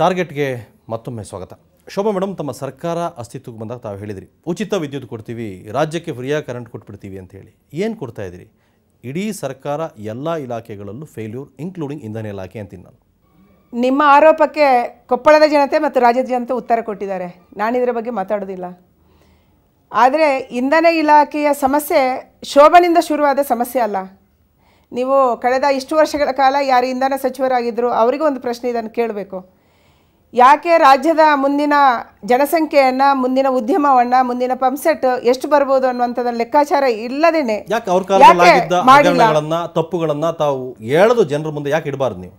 ಟಾರ್ಗೆಟ್ಗೆ ಮತ್ತೊಮ್ಮೆ ಸ್ವಾಗತ ಶೋಭಾ ಮೇಡಮ್ ತಮ್ಮ ಸರ್ಕಾರ ಅಸ್ತಿತ್ವಕ್ಕೆ ಬಂದಾಗ ತಾವು ಹೇಳಿದಿರಿ ಉಚಿತ ವಿದ್ಯುತ್ ಕೊಡ್ತೀವಿ ರಾಜ್ಯಕ್ಕೆ ಫ್ರೀಯಾಗಿ ಕರೆಂಟ್ ಕೊಟ್ಬಿಡ್ತೀವಿ ಅಂತ ಹೇಳಿ ಏನು ಕೊಡ್ತಾ ಇದ್ದೀರಿ ಇಡೀ ಸರ್ಕಾರ ಎಲ್ಲ ಇಲಾಖೆಗಳಲ್ಲೂ ಫೇಲ್ಯೂರ್ ಇನ್ಕ್ಲೂಡಿಂಗ್ ಇಂಧನ ಇಲಾಖೆ ಅಂತೀನಿ ನಾನು ನಿಮ್ಮ ಆರೋಪಕ್ಕೆ ಕೊಪ್ಪಳದ ಜನತೆ ಮತ್ತು ರಾಜ್ಯದ ಜನತೆ ಉತ್ತರ ಕೊಟ್ಟಿದ್ದಾರೆ ನಾನು ಇದರ ಬಗ್ಗೆ ಮಾತಾಡೋದಿಲ್ಲ ಆದರೆ ಇಂಧನ ಇಲಾಖೆಯ ಸಮಸ್ಯೆ ಶೋಭನಿಂದ ಶುರುವಾದ ಸಮಸ್ಯೆ ಅಲ್ಲ ನೀವು ಕಳೆದ ಇಷ್ಟು ವರ್ಷಗಳ ಕಾಲ ಯಾರು ಇಂಧನ ಸಚಿವರಾಗಿದ್ದರು ಅವರಿಗೂ ಒಂದು ಪ್ರಶ್ನೆ ಇದನ್ನು ಕೇಳಬೇಕು ಯಾಕೆ ರಾಜ್ಯದ ಮುಂದಿನ ಜನಸಂಖ್ಯೆಯನ್ನು ಮುಂದಿನ ಉದ್ಯಮವನ್ನು ಮುಂದಿನ ಪಂಪ್ಸೆಟ್ ಎಷ್ಟು ಬರ್ಬೋದು ಅನ್ನುವಂಥದ್ದು ಲೆಕ್ಕಾಚಾರ ಇಲ್ಲದೇನೆ ಯಾಕೆ ತಪ್ಪುಗಳನ್ನ ತಪ್ಪುಗಳನ್ನು ತಾವು ಹೇಳೋದು ಜನರ ಮುಂದೆ ಯಾಕೆ ಇಡಬಾರ್ದು ನೀವು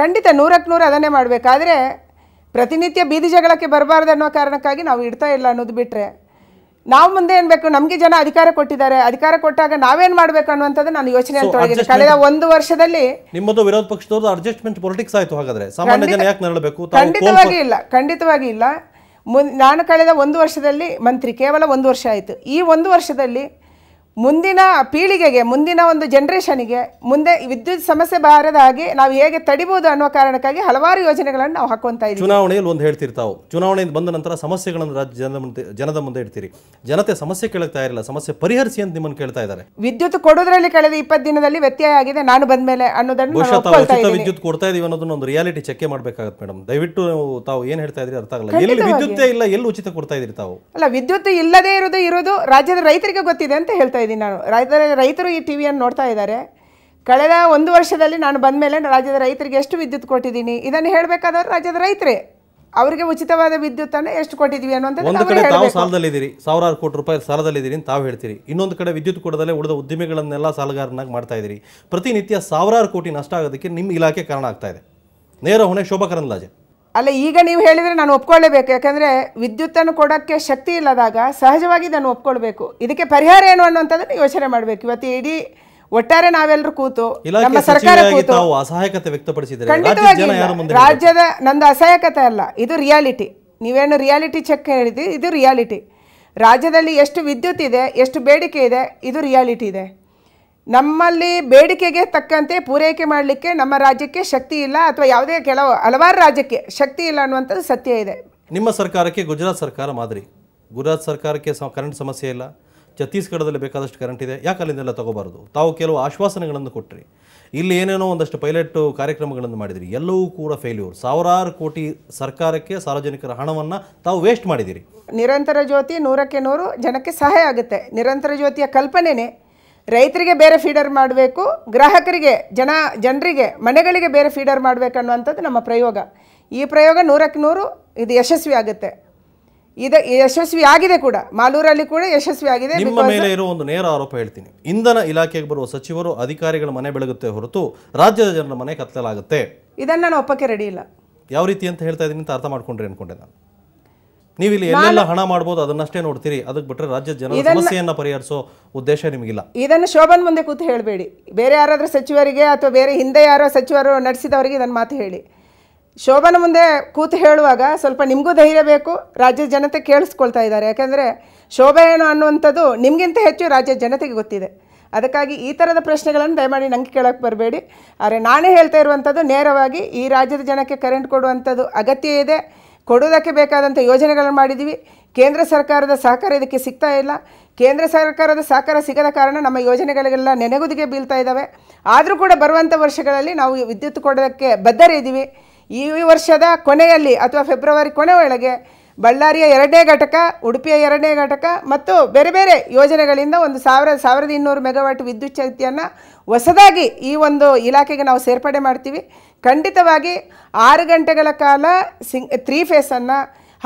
ಖಂಡಿತ ನೂರಕ್ಕೆ ನೂರು ಅದನ್ನೇ ಮಾಡಬೇಕಾದ್ರೆ ಪ್ರತಿನಿತ್ಯ ಬೀದಿ ಜಗಳಕ್ಕೆ ಬರಬಾರ್ದು ಅನ್ನೋ ಕಾರಣಕ್ಕಾಗಿ ನಾವು ಇಡ್ತಾ ಇಲ್ಲ ಅನ್ನೋದು ಬಿಟ್ಟರೆ ನಾವು ಮುಂದೆ ಏನ್ ಬೇಕು ನಮ್ಗೆ ಜನ ಅಧಿಕಾರ ಕೊಟ್ಟಿದ್ದಾರೆ ಅಧಿಕಾರ ಕೊಟ್ಟಾಗ ನಾವೇನ್ ಮಾಡ್ಬೇಕು ಅನ್ನುವಂಥದ್ದು ನಾನು ಯೋಚನೆ ಅಂತ ಕಳೆದ ಒಂದು ವರ್ಷದಲ್ಲಿ ನಿಮ್ಮದು ವಿರೋಧ ಪಕ್ಷದವರು ಅಡ್ಜಸ್ಟ್ಮೆಂಟ್ ಪೊಲಿಟಿಕ್ಸ್ ಆಯ್ತು ಹಾಗಾದ್ರೆ ಸಾಮಾನ್ಯ ಜನ ಯಾಕೆ ನರಳಬೇಕು ಖಂಡಿತವಾಗಿ ಇಲ್ಲ ಖಂಡಿತವಾಗಿ ಇಲ್ಲ ಮುನ್ ನಾನು ಕಳೆದ ಒಂದು ವರ್ಷದಲ್ಲಿ ಮಂತ್ರಿ ಕೇವಲ ಒಂದು ವರ್ಷ ಆಯಿತು ಈ ಒಂದು ವರ್ಷದಲ್ಲಿ ಮುಂದಿನ ಪೀಳಿಗೆಗೆ ಮುಂದಿನ ಒಂದು ಗೆ ಮುಂದೆ ವಿದ್ಯುತ್ ಸಮಸ್ಯೆ ಬಾರದ ಹಾಗೆ ನಾವು ಹೇಗೆ ತಡಿಬಹುದು ಅನ್ನೋ ಕಾರಣಕ್ಕಾಗಿ ಹಲವಾರು ಯೋಜನೆಗಳನ್ನು ನಾವು ಹಾಕುವಂತ ಇದ್ದೀವಿ ಚುನಾವಣೆಯಲ್ಲಿ ಒಂದು ಹೇಳ್ತಿರ್ತಾವು ಚುನಾವಣೆಯಿಂದ ಬಂದ ನಂತರ ಸಮಸ್ಯೆಗಳನ್ನು ರಾಜ್ಯ ಜನದ ಮುಂದೆ ಜನದ ಮುಂದೆ ಇಡ್ತೀರಿ ಜನತೆ ಸಮಸ್ಯೆ ಕೇಳುತ್ತಾ ಇರಲಿಲ್ಲ ಸಮಸ್ಯೆ ಪರಿಹರಿಸಿ ಅಂತ ನಿಮ್ಮನ್ನು ಕೇಳ್ತಾ ಇದ್ದಾರೆ ವಿದ್ಯುತ್ ಕೊಡೋದ್ರಲ್ಲಿ ಕಳೆದ ಇಪ್ಪತ್ತು ದಿನದಲ್ಲಿ ವ್ಯತ್ಯಯ ಆಗಿದೆ ನಾನು ಬಂದ ಮೇಲೆ ಅನ್ನೋದನ್ನು ವಿದ್ಯುತ್ ಕೊಡ್ತಾ ಇದೀವಿ ಅನ್ನೋದನ್ನ ಒಂದು ರಿಯಾಲಿಟಿ ಚೆಕ್ ಮಾಡಬೇಕಾಗುತ್ತೆ ಮೇಡಮ್ ದಯವಿಟ್ಟು ತಾವು ಏನ್ ಹೇಳ್ತಾ ಇದ್ರಿ ಅರ್ಥ ಆಗಲ್ಲ ಎಲ್ಲಿ ವಿದ್ಯುತ್ ಇಲ್ಲ ಎಲ್ಲಿ ಉಚಿತ ಕೊಡ್ತಾ ಇದ್ರಿ ತಾವು ಅಲ್ಲ ವಿದ್ಯುತ್ ಇಲ್ಲದೇ ಇರೋದು ಇರೋದು ರಾಜ್ಯದ ರೈತರಿಗೆ ಗೊತ್ತಿದೆ ಅಂತ ಹೇಳ್ತಾ ನಾನು ರೈತರ ರೈತರು ಈ ಟಿ ನೋಡ್ತಾ ಇದ್ದಾರೆ ಕಳೆದ ಒಂದು ವರ್ಷದಲ್ಲಿ ನಾನು ಬಂದ ಮೇಲೆ ರಾಜ್ಯದ ರೈತರಿಗೆ ಎಷ್ಟು ವಿದ್ಯುತ್ ಕೊಟ್ಟಿದ್ದೀನಿ ಇದನ್ನು ಹೇಳಬೇಕಾದವರು ರಾಜ್ಯದ ರೈತರೇ ಅವರಿಗೆ ಉಚಿತವಾದ ವಿದ್ಯುತ್ ಅನ್ನು ಎಷ್ಟು ಕೊಟ್ಟಿದ್ವಿ ಅನ್ನೋದು ಒಂದು ಕಡೆ ಸಾಲದಲ್ಲಿ ಸಾಲದಲ್ಲಿದ್ದೀರಿ ಸಾವಿರಾರು ಕೋಟಿ ರೂಪಾಯಿ ಸಾಲದಲ್ಲಿದ್ದೀರಿ ಅಂತ ತಾವು ಹೇಳ್ತೀರಿ ಇನ್ನೊಂದು ಕಡೆ ವಿದ್ಯುತ್ ಕೊಡದಲ್ಲೇ ಉಳಿದ ಉದ್ದಿಮೆಗಳನ್ನೆಲ್ಲ ಸಾಲಗಾರನಾಗಿ ಮಾಡ್ತಾ ಇದ್ದೀರಿ ಪ್ರತಿನಿತ್ಯ ಸಾವಿರಾರು ಕೋಟಿ ನಷ್ಟ ಆಗೋದಕ್ಕೆ ನಿಮ್ಮ ಇಲಾಖೆ ಕಾರಣ ಆಗ್ತಾ ಇದೆ ನೇರ ಹೊಣೆ ಶೋಭಾ ಕರಂದ್ಲಾಜೆ ಅಲ್ಲ ಈಗ ನೀವು ಹೇಳಿದರೆ ನಾನು ಒಪ್ಕೊಳ್ಳೇಬೇಕು ಯಾಕಂದರೆ ವಿದ್ಯುತ್ತನ್ನು ಕೊಡೋಕ್ಕೆ ಶಕ್ತಿ ಇಲ್ಲದಾಗ ಸಹಜವಾಗಿ ಇದನ್ನು ಒಪ್ಕೊಳ್ಬೇಕು ಇದಕ್ಕೆ ಪರಿಹಾರ ಏನು ಅನ್ನೋಂಥದ್ದನ್ನು ಯೋಚನೆ ಮಾಡಬೇಕು ಇವತ್ತು ಇಡೀ ಒಟ್ಟಾರೆ ನಾವೆಲ್ಲರೂ ಕೂತು ನಮ್ಮ ಸರ್ಕಾರ ಅಸಹಾಯಕತೆ ಖಂಡಿತವಾಗಿ ರಾಜ್ಯದ ನಂದು ಅಸಹಾಯಕತೆ ಅಲ್ಲ ಇದು ರಿಯಾಲಿಟಿ ನೀವೇನು ರಿಯಾಲಿಟಿ ಚೆಕ್ ಹೇಳಿದ್ದೀರಿ ಇದು ರಿಯಾಲಿಟಿ ರಾಜ್ಯದಲ್ಲಿ ಎಷ್ಟು ವಿದ್ಯುತ್ ಇದೆ ಎಷ್ಟು ಬೇಡಿಕೆ ಇದೆ ಇದು ರಿಯಾಲಿಟಿ ಇದೆ ನಮ್ಮಲ್ಲಿ ಬೇಡಿಕೆಗೆ ತಕ್ಕಂತೆ ಪೂರೈಕೆ ಮಾಡಲಿಕ್ಕೆ ನಮ್ಮ ರಾಜ್ಯಕ್ಕೆ ಶಕ್ತಿ ಇಲ್ಲ ಅಥವಾ ಯಾವುದೇ ಕೆಲವು ಹಲವಾರು ರಾಜ್ಯಕ್ಕೆ ಶಕ್ತಿ ಇಲ್ಲ ಅನ್ನುವಂಥದ್ದು ಸತ್ಯ ಇದೆ ನಿಮ್ಮ ಸರ್ಕಾರಕ್ಕೆ ಗುಜರಾತ್ ಸರ್ಕಾರ ಮಾದರಿ ಗುಜರಾತ್ ಸರ್ಕಾರಕ್ಕೆ ಕರೆಂಟ್ ಸಮಸ್ಯೆ ಇಲ್ಲ ಛತ್ತೀಸ್ಗಢದಲ್ಲಿ ಬೇಕಾದಷ್ಟು ಕರೆಂಟ್ ಇದೆ ಯಾಕೆ ಅಲ್ಲಿಂದೆಲ್ಲ ತಗೋಬಾರ್ದು ತಾವು ಕೆಲವು ಆಶ್ವಾಸನೆಗಳನ್ನು ಕೊಟ್ಟರಿ ಇಲ್ಲಿ ಏನೇನೋ ಒಂದಷ್ಟು ಪೈಲಟ್ ಕಾರ್ಯಕ್ರಮಗಳನ್ನು ಮಾಡಿದಿರಿ ಎಲ್ಲವೂ ಕೂಡ ಫೇಲ್ಯೂರ್ ಸಾವಿರಾರು ಕೋಟಿ ಸರ್ಕಾರಕ್ಕೆ ಸಾರ್ವಜನಿಕರ ಹಣವನ್ನು ತಾವು ವೇಸ್ಟ್ ಮಾಡಿದಿರಿ ನಿರಂತರ ಜ್ಯೋತಿ ನೂರಕ್ಕೆ ನೂರು ಜನಕ್ಕೆ ಸಹಾಯ ಆಗುತ್ತೆ ನಿರಂತರ ಜ್ಯೋತಿಯ ಕಲ್ಪನೆನೇ ರೈತರಿಗೆ ಬೇರೆ ಫೀಡರ್ ಮಾಡಬೇಕು ಗ್ರಾಹಕರಿಗೆ ಜನ ಜನರಿಗೆ ಮನೆಗಳಿಗೆ ಬೇರೆ ಫೀಡರ್ ಅನ್ನುವಂಥದ್ದು ನಮ್ಮ ಪ್ರಯೋಗ ಈ ಪ್ರಯೋಗ ನೂರಕ್ಕೆ ನೂರು ಇದು ಯಶಸ್ವಿ ಆಗುತ್ತೆ ಇದು ಯಶಸ್ವಿ ಆಗಿದೆ ಕೂಡ ಮಾಲೂರಲ್ಲಿ ಕೂಡ ಯಶಸ್ವಿ ಆಗಿದೆ ನಿಮ್ಮ ಮೇಲೆ ಇರುವ ಒಂದು ನೇರ ಆರೋಪ ಹೇಳ್ತೀನಿ ಇಂಧನ ಇಲಾಖೆಗೆ ಬರುವ ಸಚಿವರು ಅಧಿಕಾರಿಗಳ ಮನೆ ಬೆಳಗುತ್ತೆ ಹೊರತು ರಾಜ್ಯದ ಜನರ ಮನೆ ಕತ್ತಲಾಗುತ್ತೆ ಇದನ್ನು ನಾನು ಒಪ್ಪಕ್ಕೆ ರೆಡಿ ಇಲ್ಲ ಯಾವ ರೀತಿ ಅಂತ ಹೇಳ್ತಾ ಇದ್ದೀನಿ ಅಂತ ಅರ್ಥ ಮಾಡ್ಕೊಂಡ್ರೆ ಅನ್ಕೊಂಡೆ ನಾನು ನೀವಿಲ್ಲಿ ಎಲ್ಲೆಲ್ಲ ಹಣ ಮಾಡಬಹುದು ಅದನ್ನಷ್ಟೇ ನೋಡ್ತೀರಿ ಅದಕ್ಕೆ ಬಿಟ್ಟರೆ ರಾಜ್ಯ ಜನ ಸಮಸ್ಯೆಯನ್ನ ಪರಿಹರಿಸೋ ಉದ್ದೇಶ ನಿಮಗಿಲ್ಲ ಇದನ್ನು ಶೋಭನ್ ಮುಂದೆ ಕೂತು ಹೇಳಬೇಡಿ ಬೇರೆ ಯಾರಾದರೂ ಸಚಿವರಿಗೆ ಅಥವಾ ಬೇರೆ ಹಿಂದೆ ಯಾರೋ ಸಚಿವರು ನಡೆಸಿದವರಿಗೆ ಇದನ್ನು ಮಾತು ಹೇಳಿ ಶೋಭನ ಮುಂದೆ ಕೂತು ಹೇಳುವಾಗ ಸ್ವಲ್ಪ ನಿಮಗೂ ಧೈರ್ಯ ಬೇಕು ರಾಜ್ಯ ಜನತೆ ಕೇಳಿಸ್ಕೊಳ್ತಾ ಇದ್ದಾರೆ ಯಾಕೆಂದರೆ ಶೋಭೆ ಏನು ಅನ್ನುವಂಥದ್ದು ನಿಮಗಿಂತ ಹೆಚ್ಚು ರಾಜ್ಯ ಜನತೆಗೆ ಗೊತ್ತಿದೆ ಅದಕ್ಕಾಗಿ ಈ ಥರದ ಪ್ರಶ್ನೆಗಳನ್ನು ದಯಮಾಡಿ ನಂಗೆ ಕೇಳೋಕ್ಕೆ ಬರಬೇಡಿ ಆದರೆ ನಾನೇ ಹೇಳ್ತಾ ಇರುವಂಥದ್ದು ನೇರವಾಗಿ ಈ ರಾಜ್ಯದ ಜನಕ್ಕೆ ಕರೆಂಟ್ ಕೊಡುವಂಥದ್ದು ಅಗತ್ಯ ಇದೆ ಕೊಡೋದಕ್ಕೆ ಬೇಕಾದಂಥ ಯೋಜನೆಗಳನ್ನು ಮಾಡಿದ್ದೀವಿ ಕೇಂದ್ರ ಸರ್ಕಾರದ ಸಹಕಾರ ಇದಕ್ಕೆ ಸಿಗ್ತಾ ಇಲ್ಲ ಕೇಂದ್ರ ಸರ್ಕಾರದ ಸಹಕಾರ ಸಿಗದ ಕಾರಣ ನಮ್ಮ ಯೋಜನೆಗಳಿಗೆಲ್ಲ ನೆನೆಗುದಿಗೆ ಬೀಳ್ತಾ ಇದ್ದಾವೆ ಆದರೂ ಕೂಡ ಬರುವಂಥ ವರ್ಷಗಳಲ್ಲಿ ನಾವು ವಿದ್ಯುತ್ ಕೊಡೋದಕ್ಕೆ ಬದ್ಧರಿದ್ದೀವಿ ಈ ವರ್ಷದ ಕೊನೆಯಲ್ಲಿ ಅಥವಾ ಫೆಬ್ರವರಿ ಕೊನೆಯೊಳಗೆ ಬಳ್ಳಾರಿಯ ಎರಡನೇ ಘಟಕ ಉಡುಪಿಯ ಎರಡನೇ ಘಟಕ ಮತ್ತು ಬೇರೆ ಬೇರೆ ಯೋಜನೆಗಳಿಂದ ಒಂದು ಸಾವಿರ ಸಾವಿರದ ಇನ್ನೂರು ಮೆಗಾವಾಟ್ ವಿದ್ಯುತ್ ಶಕ್ತಿಯನ್ನು ಹೊಸದಾಗಿ ಈ ಒಂದು ಇಲಾಖೆಗೆ ನಾವು ಸೇರ್ಪಡೆ ಮಾಡ್ತೀವಿ ಖಂಡಿತವಾಗಿ ಆರು ಗಂಟೆಗಳ ಕಾಲ ಸಿಂಗ್ ತ್ರೀ ಫೇಸನ್ನು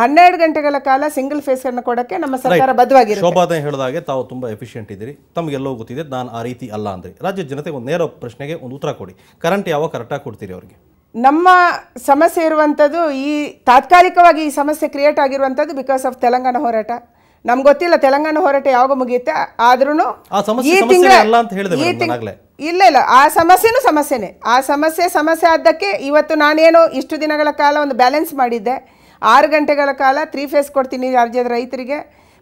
ಹನ್ನೆರಡು ಗಂಟೆಗಳ ಕಾಲ ಸಿಂಗಲ್ ಫೇಸ್ ಅನ್ನು ಕೊಡಕ್ಕೆ ನಮ್ಮ ಸರ್ಕಾರ ಬದ್ಧವಾಗಿದೆ ಶೋಭಾದ ಹೇಳಿದಾಗೆ ತಾವು ತುಂಬಾ ಎಫಿಷಿಯೆಂಟ್ ಇದ್ದೀರಿ ತಮಗೆಲ್ಲೋ ಗೊತ್ತಿದೆ ನಾನು ಆ ರೀತಿ ಅಲ್ಲ ಅಂದ್ರೆ ರಾಜ್ಯ ಜನತೆಗೆ ಒಂದು ನೇರ ಪ್ರಶ್ನೆಗೆ ಒಂದು ಉತ್ತರ ಕೊಡಿ ಕರೆಂಟ್ ಯಾವಾಗ ಕರೆಕ್ಟಾಗಿ ಕೊಡ್ತೀರಿ ಅವರಿಗೆ ನಮ್ಮ ಸಮಸ್ಯೆ ಇರುವಂಥದ್ದು ಈ ತಾತ್ಕಾಲಿಕವಾಗಿ ಈ ಸಮಸ್ಯೆ ಕ್ರಿಯೇಟ್ ಆಗಿರುವಂಥದ್ದು ಬಿಕಾಸ್ ಆಫ್ ತೆಲಂಗಾಣ ಹೋರಾಟ ನಮ್ಗೆ ಗೊತ್ತಿಲ್ಲ ತೆಲಂಗಾಣ ಹೋರಾಟ ಯಾವಾಗ ಮುಗಿಯುತ್ತೆ ಆದ್ರೂ ಈ ತಿಂಗಳ ಇಲ್ಲ ಇಲ್ಲ ಆ ಸಮಸ್ಯೆನೂ ಸಮಸ್ಯೆನೇ ಆ ಸಮಸ್ಯೆ ಸಮಸ್ಯೆ ಆದ್ದಕ್ಕೆ ಇವತ್ತು ನಾನೇನು ಇಷ್ಟು ದಿನಗಳ ಕಾಲ ಒಂದು ಬ್ಯಾಲೆನ್ಸ್ ಮಾಡಿದ್ದೆ ಆರು ಗಂಟೆಗಳ ಕಾಲ ತ್ರೀ ಫೇಸ್ ಕೊಡ್ತೀನಿ ರಾಜ್ಯದ ರೈತರಿಗೆ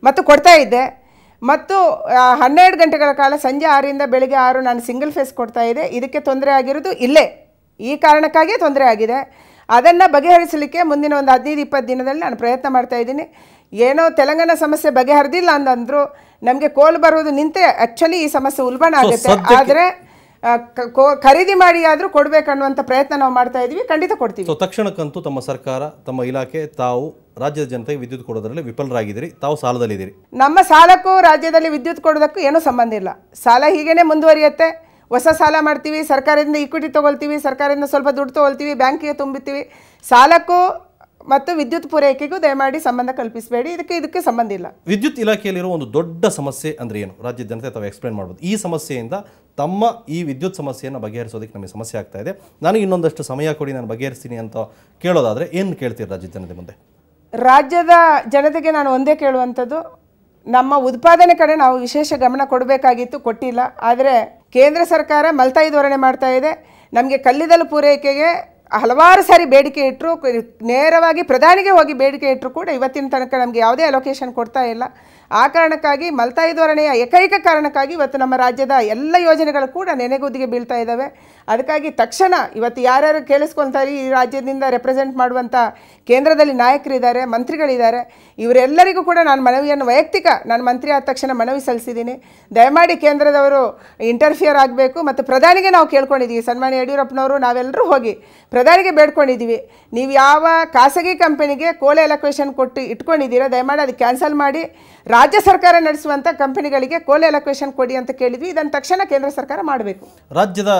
ಮತ್ತು ಕೊಡ್ತಾ ಇದ್ದೆ ಮತ್ತು ಹನ್ನೆರಡು ಗಂಟೆಗಳ ಕಾಲ ಸಂಜೆ ಆರರಿಂದ ಬೆಳಿಗ್ಗೆ ಆರು ನಾನು ಸಿಂಗಲ್ ಫೇಸ್ ಕೊಡ್ತಾ ಇದ್ದೆ ಇದಕ್ಕೆ ತೊಂದರೆ ಆಗಿರೋದು ಇಲ್ಲೇ ಈ ಕಾರಣಕ್ಕಾಗಿಯೇ ತೊಂದರೆ ಆಗಿದೆ ಅದನ್ನು ಬಗೆಹರಿಸಲಿಕ್ಕೆ ಮುಂದಿನ ಒಂದು ಹದಿನೈದು ಇಪ್ಪತ್ತು ದಿನದಲ್ಲಿ ನಾನು ಪ್ರಯತ್ನ ಇದ್ದೀನಿ ಏನೋ ತೆಲಂಗಾಣ ಸಮಸ್ಯೆ ಬಗೆಹರಿದಿಲ್ಲ ಅಂತಂದ್ರು ನಮಗೆ ಕೋಲ್ ಬರೋದು ನಿಂತೆ ಆ್ಯಕ್ಚುಲಿ ಈ ಸಮಸ್ಯೆ ಉಲ್ಬಣ ಆಗುತ್ತೆ ಆದರೆ ಖರೀದಿ ಮಾಡಿ ಆದರೂ ಕೊಡಬೇಕನ್ನುವಂಥ ಪ್ರಯತ್ನ ನಾವು ಮಾಡ್ತಾ ಇದ್ದೀವಿ ಖಂಡಿತ ಕೊಡ್ತೀವಿ ಸೊ ತಕ್ಷಣಕ್ಕಂತೂ ತಮ್ಮ ಸರ್ಕಾರ ತಮ್ಮ ಇಲಾಖೆ ತಾವು ರಾಜ್ಯದ ಜನತೆಗೆ ವಿದ್ಯುತ್ ಕೊಡೋದರಲ್ಲಿ ವಿಫಲರಾಗಿದ್ದೀರಿ ತಾವು ಸಾಲದಲ್ಲಿದ್ದೀರಿ ನಮ್ಮ ಸಾಲಕ್ಕೂ ರಾಜ್ಯದಲ್ಲಿ ವಿದ್ಯುತ್ ಕೊಡೋದಕ್ಕೂ ಏನೂ ಸಂಬಂಧ ಇಲ್ಲ ಸಾಲ ಹೀಗೇನೆ ಮುಂದುವರಿಯುತ್ತೆ ಹೊಸ ಸಾಲ ಮಾಡ್ತೀವಿ ಸರ್ಕಾರದಿಂದ ಇಕ್ವಿಟಿ ತೊಗೊಳ್ತೀವಿ ಸರ್ಕಾರದಿಂದ ಸ್ವಲ್ಪ ದುಡ್ಡು ತೊಗೊಳ್ತೀವಿ ಬ್ಯಾಂಕಿಗೆ ತುಂಬುತ್ತೀವಿ ಸಾಲಕ್ಕೂ ಮತ್ತು ವಿದ್ಯುತ್ ಪೂರೈಕೆಗೂ ದಯಮಾಡಿ ಸಂಬಂಧ ಕಲ್ಪಿಸಬೇಡಿ ಇದಕ್ಕೆ ಇದಕ್ಕೆ ಸಂಬಂಧ ಇಲ್ಲ ವಿದ್ಯುತ್ ಇಲಾಖೆಯಲ್ಲಿರುವ ಒಂದು ದೊಡ್ಡ ಸಮಸ್ಯೆ ಅಂದರೆ ಏನು ರಾಜ್ಯ ಜನತೆ ತಾವು ಎಕ್ಸ್ಪ್ಲೇನ್ ಮಾಡ್ಬೋದು ಈ ಸಮಸ್ಯೆಯಿಂದ ತಮ್ಮ ಈ ವಿದ್ಯುತ್ ಸಮಸ್ಯೆಯನ್ನು ಬಗೆಹರಿಸೋದಕ್ಕೆ ನಮಗೆ ಸಮಸ್ಯೆ ಆಗ್ತಾ ಇದೆ ನನಗೆ ಇನ್ನೊಂದಷ್ಟು ಸಮಯ ಕೊಡಿ ನಾನು ಬಗೆಹರಿಸ್ತೀನಿ ಅಂತ ಕೇಳೋದಾದರೆ ಏನು ಕೇಳ್ತೀರಿ ರಾಜ್ಯದ ಜನತೆ ಮುಂದೆ ರಾಜ್ಯದ ಜನತೆಗೆ ನಾನು ಒಂದೇ ಕೇಳುವಂಥದ್ದು ನಮ್ಮ ಉತ್ಪಾದನೆ ಕಡೆ ನಾವು ವಿಶೇಷ ಗಮನ ಕೊಡಬೇಕಾಗಿತ್ತು ಕೊಟ್ಟಿಲ್ಲ ಆದರೆ ಕೇಂದ್ರ ಸರ್ಕಾರ ಮಲ್ತಾಯಿ ಧೋರಣೆ ಮಾಡ್ತಾ ಇದೆ ನಮಗೆ ಕಲ್ಲಿದ್ದಲು ಪೂರೈಕೆಗೆ ಹಲವಾರು ಸಾರಿ ಬೇಡಿಕೆ ಇಟ್ಟರು ನೇರವಾಗಿ ಪ್ರಧಾನಿಗೆ ಹೋಗಿ ಬೇಡಿಕೆ ಇಟ್ಟರು ಕೂಡ ಇವತ್ತಿನ ತನಕ ನಮಗೆ ಯಾವುದೇ ಅಲೊಕೇಶನ್ ಕೊಡ್ತಾ ಇಲ್ಲ ಆ ಕಾರಣಕ್ಕಾಗಿ ಮಲ್ತಾಯಿ ಧೋರಣೆಯ ಏಕೈಕ ಕಾರಣಕ್ಕಾಗಿ ಇವತ್ತು ನಮ್ಮ ರಾಜ್ಯದ ಎಲ್ಲ ಯೋಜನೆಗಳು ಕೂಡ ನೆನೆಗುದಿಗೆ ಬೀಳ್ತಾ ಇದ್ದಾವೆ ಅದಕ್ಕಾಗಿ ತಕ್ಷಣ ಇವತ್ತು ಯಾರ್ಯಾರು ಕೇಳಿಸ್ಕೊತಾರೆ ಈ ರಾಜ್ಯದಿಂದ ರೆಪ್ರೆಸೆಂಟ್ ಮಾಡುವಂಥ ಕೇಂದ್ರದಲ್ಲಿ ನಾಯಕರಿದ್ದಾರೆ ಮಂತ್ರಿಗಳಿದ್ದಾರೆ ಇವರೆಲ್ಲರಿಗೂ ಕೂಡ ನಾನು ಮನವಿಯನ್ನು ವೈಯಕ್ತಿಕ ನಾನು ಮಂತ್ರಿ ಆದ ತಕ್ಷಣ ಮನವಿ ಸಲ್ಲಿಸಿದ್ದೀನಿ ದಯಮಾಡಿ ಕೇಂದ್ರದವರು ಇಂಟರ್ಫಿಯರ್ ಆಗಬೇಕು ಮತ್ತು ಪ್ರಧಾನಿಗೆ ನಾವು ಕೇಳ್ಕೊಂಡಿದ್ದೀವಿ ಸನ್ಮಾನ್ಯ ಯಡಿಯೂರಪ್ಪನವರು ನಾವೆಲ್ಲರೂ ಹೋಗಿ ಪ್ರಧಾನಿಗೆ ಬೇಡ್ಕೊಂಡಿದ್ದೀವಿ ನೀವು ಯಾವ ಖಾಸಗಿ ಕಂಪನಿಗೆ ಕೋಲೆ ಅಲೋಕೇಶನ್ ಕೊಟ್ಟು ಇಟ್ಕೊಂಡಿದ್ದೀರಾ ದಯಮಾಡಿ ಅದು ಕ್ಯಾನ್ಸಲ್ ಮಾಡಿ ರಾಜ್ಯ ಸರ್ಕಾರ ನಡೆಸುವಂಥ ಕಂಪನಿಗಳಿಗೆ ಕೋಲ್ ಎಲೊಕೇಶನ್ ಕೊಡಿ ಅಂತ ಕೇಳಿದ್ವಿ ಇದನ್ನು ತಕ್ಷಣ ಕೇಂದ್ರ ಸರ್ಕಾರ ಮಾಡಬೇಕು ರಾಜ್ಯದ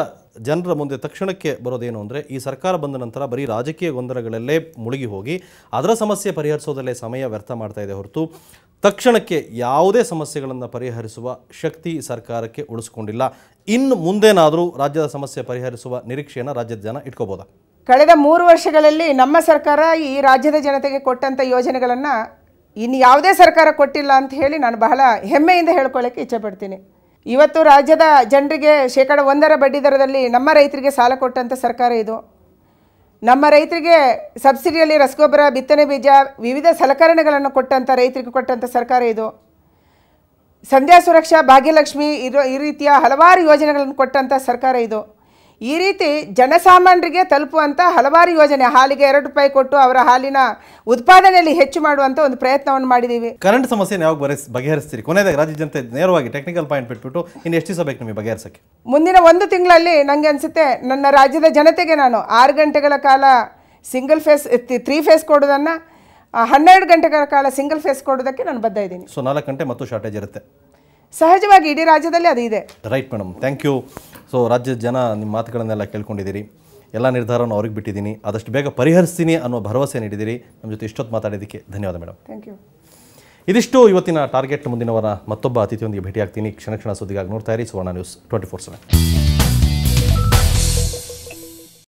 ಜನರ ಮುಂದೆ ತಕ್ಷಣಕ್ಕೆ ಬರೋದೇನು ಅಂದರೆ ಈ ಸರ್ಕಾರ ಬಂದ ನಂತರ ಬರೀ ರಾಜಕೀಯ ಗೊಂದಲಗಳಲ್ಲೇ ಮುಳುಗಿ ಹೋಗಿ ಅದರ ಸಮಸ್ಯೆ ಪರಿಹರಿಸೋದಲ್ಲೇ ಸಮಯ ವ್ಯರ್ಥ ಮಾಡ್ತಾ ಇದೆ ಹೊರತು ತಕ್ಷಣಕ್ಕೆ ಯಾವುದೇ ಸಮಸ್ಯೆಗಳನ್ನು ಪರಿಹರಿಸುವ ಶಕ್ತಿ ಸರ್ಕಾರಕ್ಕೆ ಉಳಿಸ್ಕೊಂಡಿಲ್ಲ ಇನ್ನು ಮುಂದೇನಾದರೂ ರಾಜ್ಯದ ಸಮಸ್ಯೆ ಪರಿಹರಿಸುವ ನಿರೀಕ್ಷೆಯನ್ನು ರಾಜ್ಯದ ಜನ ಇಟ್ಕೋಬೋದಾ ಕಳೆದ ಮೂರು ವರ್ಷಗಳಲ್ಲಿ ನಮ್ಮ ಸರ್ಕಾರ ಈ ರಾಜ್ಯದ ಜನತೆಗೆ ಕೊಟ್ಟಂಥ ಯೋಜನೆಗಳನ್ನು ಇನ್ನು ಯಾವುದೇ ಸರ್ಕಾರ ಕೊಟ್ಟಿಲ್ಲ ಅಂತ ಹೇಳಿ ನಾನು ಬಹಳ ಹೆಮ್ಮೆಯಿಂದ ಹೇಳ್ಕೊಳ್ಳೋಕ್ಕೆ ಇಚ್ಛೆಪಡ್ತೀನಿ ಇವತ್ತು ರಾಜ್ಯದ ಜನರಿಗೆ ಶೇಕಡ ಒಂದರ ಬಡ್ಡಿ ದರದಲ್ಲಿ ನಮ್ಮ ರೈತರಿಗೆ ಸಾಲ ಕೊಟ್ಟಂಥ ಸರ್ಕಾರ ಇದು ನಮ್ಮ ರೈತರಿಗೆ ಸಬ್ಸಿಡಿಯಲ್ಲಿ ರಸಗೊಬ್ಬರ ಬಿತ್ತನೆ ಬೀಜ ವಿವಿಧ ಸಲಕರಣೆಗಳನ್ನು ಕೊಟ್ಟಂಥ ರೈತರಿಗೆ ಕೊಟ್ಟಂಥ ಸರ್ಕಾರ ಇದು ಸಂಧ್ಯಾ ಸುರಕ್ಷಾ ಭಾಗ್ಯಲಕ್ಷ್ಮಿ ಇರೋ ಈ ರೀತಿಯ ಹಲವಾರು ಯೋಜನೆಗಳನ್ನು ಕೊಟ್ಟಂಥ ಸರ್ಕಾರ ಇದು ಈ ರೀತಿ ಜನಸಾಮಾನ್ಯರಿಗೆ ತಲುಪುವಂಥ ಹಲವಾರು ಯೋಜನೆ ಹಾಲಿಗೆ ಎರಡು ರೂಪಾಯಿ ಕೊಟ್ಟು ಅವರ ಹಾಲಿನ ಉತ್ಪಾದನೆಯಲ್ಲಿ ಹೆಚ್ಚು ಮಾಡುವಂಥ ಒಂದು ಪ್ರಯತ್ನವನ್ನು ಮಾಡಿದ್ದೀವಿ ಕರೆಂಟ್ ಸಮಸ್ಯೆ ಯಾವಾಗ ಬರೆಸ್ ಬಗೆಹರಿಸ್ತೀರಿ ಕೊನೆಯದಾಗಿ ರಾಜ್ಯ ಜನತೆ ನೇರವಾಗಿ ಟೆಕ್ನಿಕಲ್ ಪಾಯಿಂಟ್ ಬಿಟ್ಬಿಟ್ಟು ಇನ್ನು ಎಷ್ಟು ದಿವಸ ನಿಮಗೆ ಬಗೆಹರಿಸೋಕ್ಕೆ ಮುಂದಿನ ಒಂದು ತಿಂಗಳಲ್ಲಿ ನನಗೆ ಅನಿಸುತ್ತೆ ನನ್ನ ರಾಜ್ಯದ ಜನತೆಗೆ ನಾನು ಆರು ಗಂಟೆಗಳ ಕಾಲ ಸಿಂಗಲ್ ಫೇಸ್ ತ್ರೀ ಫೇಸ್ ಕೊಡೋದನ್ನು ಹನ್ನೆರಡು ಗಂಟೆಗಳ ಕಾಲ ಸಿಂಗಲ್ ಫೇಸ್ ಕೊಡೋದಕ್ಕೆ ನಾನು ಬದ್ಧ ಇದ್ದೀನಿ ಸೊ ನಾಲ್ಕು ಗಂಟೆ ಮತ್ತು ಶಾರ್ಟೇಜ್ ಇರುತ್ತೆ ಸಹಜವಾಗಿ ಇಡೀ ರಾಜ್ಯದಲ್ಲಿ ಅದು ಇದೆ right madam thank you so ರಾಜ್ಯದ ಜನ ನಿಮ್ಮ ಮಾತುಗಳನ್ನೆಲ್ಲ ಕೇಳ್ಕೊಂಡಿದ್ದೀರಿ ಎಲ್ಲ ನಿರ್ಧಾರವನ್ನು ಅವ್ರಿಗೆ ಬಿಟ್ಟಿದ್ದೀನಿ ಆದಷ್ಟು ಬೇಗ ಪರಿಹರಿಸ್ತೀನಿ ಅನ್ನೋ ಭರವಸೆ ನೀಡಿದ್ದೀರಿ ನಮ್ಮ ಜೊತೆ ಇಷ್ಟೊತ್ತು ಮಾತಾಡಿದ್ದಕ್ಕೆ ಧನ್ಯವಾದ ಮೇಡಮ್ ಥ್ಯಾಂಕ್ ಯು ಇದಿಷ್ಟು ಇವತ್ತಿನ ಟಾರ್ಗೆಟ್ ಮುಂದಿನವರ ಮತ್ತೊಬ್ಬ ಅತಿಥಿಯೊಂದಿಗೆ ಭೇಟಿಯಾಗ್ತೀನಿ ಕ್ಷಣ ಕ್ಷಣ ಸುದ್ದಿಗಾಗಿ ನೋಡ್ತಾ ಇರಿ Suvarna news twenty four seven